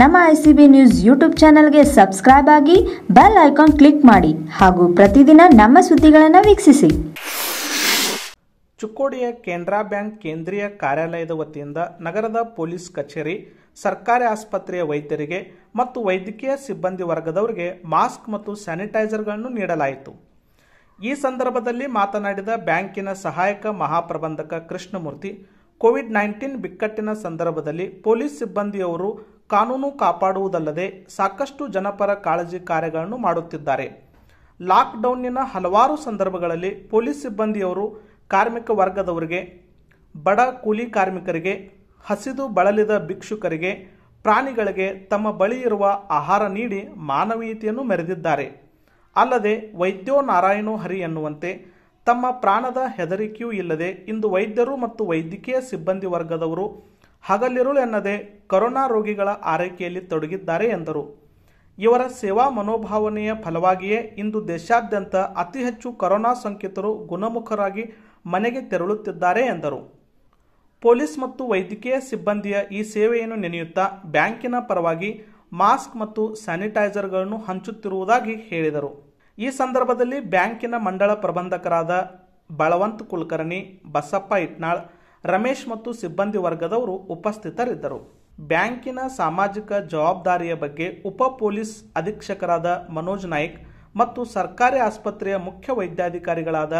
ನಮ್ಮ I C B news YouTube ಚಾನಲ್ಗೆ subscribe ಆಗಿ ಬೆಲ್ ಐಕಾನ್ ಕ್ಲಿಕ್ ಮಾಡಿ ಹಾಗೂ ಪ್ರತಿದಿನ ನಮ್ಮ ಸುದ್ದಿಗಳನ್ನು ವೀಕ್ಷಿಸಿ ಚುಕ್ಕೋಡಿಯ ಕೆನರಾ ಬ್ಯಾಂಕ್ ಕೇಂದ್ರೀಯ ಕಾರ್ಯಾಲಯದ ವತಿಯಿಂದ ನಗರದ ಪೊಲೀಸ್ ಕಚೇರಿ ಸರ್ಕಾರಿ ಆಸ್ಪತ್ರೆಯ ವೈದ್ಯರಿಗೆ ಮತ್ತು ವೈದ್ಯಕೀಯ ಸಿಬ್ಬಂದಿ ವರ್ಗದವರಿಗೆ ಮಾಸ್ಕ್ ಮತ್ತು ಸ್ಯಾನಿಟೈಸರ್ಗಳನ್ನು ನೀಡಲಾಯಿತು ಈ ಸಂದರ್ಭದಲ್ಲಿ ಮಾತನಾಡಿದ ಬ್ಯಾಂಕಿನ ಸಹಾಯಕ ಮಹಾಪ್ರಬಂಧಕ ಕೃಷ್ಣಮೂರ್ತಿ ಕೋವಿಡ್ ನೈನ್ಟೀನ್ ಬಿಕ್ಕಟ್ಟಿನ ಸಂದರ್ಭದಲ್ಲಿ ಪೊಲೀಸ್ ಸಿಬ್ಬಂದಿಯವರು ಕಾನೂನು ಕಾಪಾಡುವುದಲ್ಲದೆ ಸಾಕಷ್ಟು ಜನಪರ ಕಾಳಜಿ ಕಾರ್ಯಗಳನ್ನು ಮಾಡುತ್ತಿದ್ದಾರೆ ಲಾಕ್ಡೌನ್ನಿನ ಹಲವಾರು ಸಂದರ್ಭಗಳಲ್ಲಿ ಪೊಲೀಸ್ ಸಿಬ್ಬಂದಿಯವರು ಕಾರ್ಮಿಕ ವರ್ಗದವರಿಗೆ ಬಡ ಕೂಲಿ ಕಾರ್ಮಿಕರಿಗೆ ಹಸಿದು ಬಳಲಿದ ಭಿಕ್ಷುಕರಿಗೆ ಪ್ರಾಣಿಗಳಿಗೆ ತಮ್ಮ ಬಳಿ ಇರುವ ಆಹಾರ ನೀಡಿ ಮಾನವೀಯತೆಯನ್ನು ಮೆರೆದಿದ್ದಾರೆ ಅಲ್ಲದೆ ವೈದ್ಯೋ ನಾರಾಯಣೋ ಹರಿ ಎನ್ನುವಂತೆ ತಮ್ಮ ಪ್ರಾಣದ ಹೆದರಿಕೆಯೂ ಇಲ್ಲದೆ ಇಂದು ವೈದ್ಯರು ಮತ್ತು ವೈದ್ಯಕೀಯ ಸಿಬ್ಬಂದಿ ವರ್ಗದವರು ಹಗಲಿರುಳು ಎನ್ನದೇ ಕರೋನಾ ರೋಗಿಗಳ ಆರೈಕೆಯಲ್ಲಿ ತೊಡಗಿದ್ದಾರೆ ಎಂದರು ಇವರ ಸೇವಾ ಮನೋಭಾವನೆಯ ಫಲವಾಗಿಯೇ ಇಂದು ದೇಶಾದ್ಯಂತ ಅತಿ ಹೆಚ್ಚು ಕೊರೋನಾ ಸೋಂಕಿತರು ಗುಣಮುಖರಾಗಿ ಮನೆಗೆ ತೆರಳುತ್ತಿದ್ದಾರೆ ಎಂದರು ಪೊಲೀಸ್ ಮತ್ತು ವೈದ್ಯಕೀಯ ಸಿಬ್ಬಂದಿಯ ಈ ಸೇವೆಯನ್ನು ನೆನೆಯುತ್ತಾ ಬ್ಯಾಂಕಿನ ಪರವಾಗಿ ಮಾಸ್ಕ್ ಮತ್ತು ಸ್ಯಾನಿಟೈಸರ್ಗಳನ್ನು ಹಂಚುತ್ತಿರುವುದಾಗಿ ಹೇಳಿದರು ಈ ಸಂದರ್ಭದಲ್ಲಿ ಬ್ಯಾಂಕಿನ ಮಂಡಳ ಪ್ರಬಂಧಕರಾದ ಬಳವಂತ್ ಕುಲಕರ್ಣಿ ಬಸಪ್ಪ ಇಟ್ನಾಳ್ ರಮೇಶ್ ಮತ್ತು ಸಿಬ್ಬಂದಿ ವರ್ಗದವರು ಉಪಸ್ಥಿತರಿದ್ದರು ಬ್ಯಾಂಕಿನ ಸಾಮಾಜಿಕ ಜವಾಬ್ದಾರಿಯ ಬಗ್ಗೆ ಉಪ ಪೊಲೀಸ್ ಅಧೀಕ್ಷಕರಾದ ಮನೋಜ್ ನಾಯ್ಕ್ ಮತ್ತು ಸರ್ಕಾರಿ ಆಸ್ಪತ್ರೆಯ ಮುಖ್ಯ ವೈದ್ಯಾಧಿಕಾರಿಗಳಾದ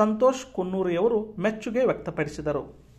ಸಂತೋಷ್ ಕುನ್ನೂರಿಯವರು ಮೆಚ್ಚುಗೆ ವ್ಯಕ್ತಪಡಿಸಿದರು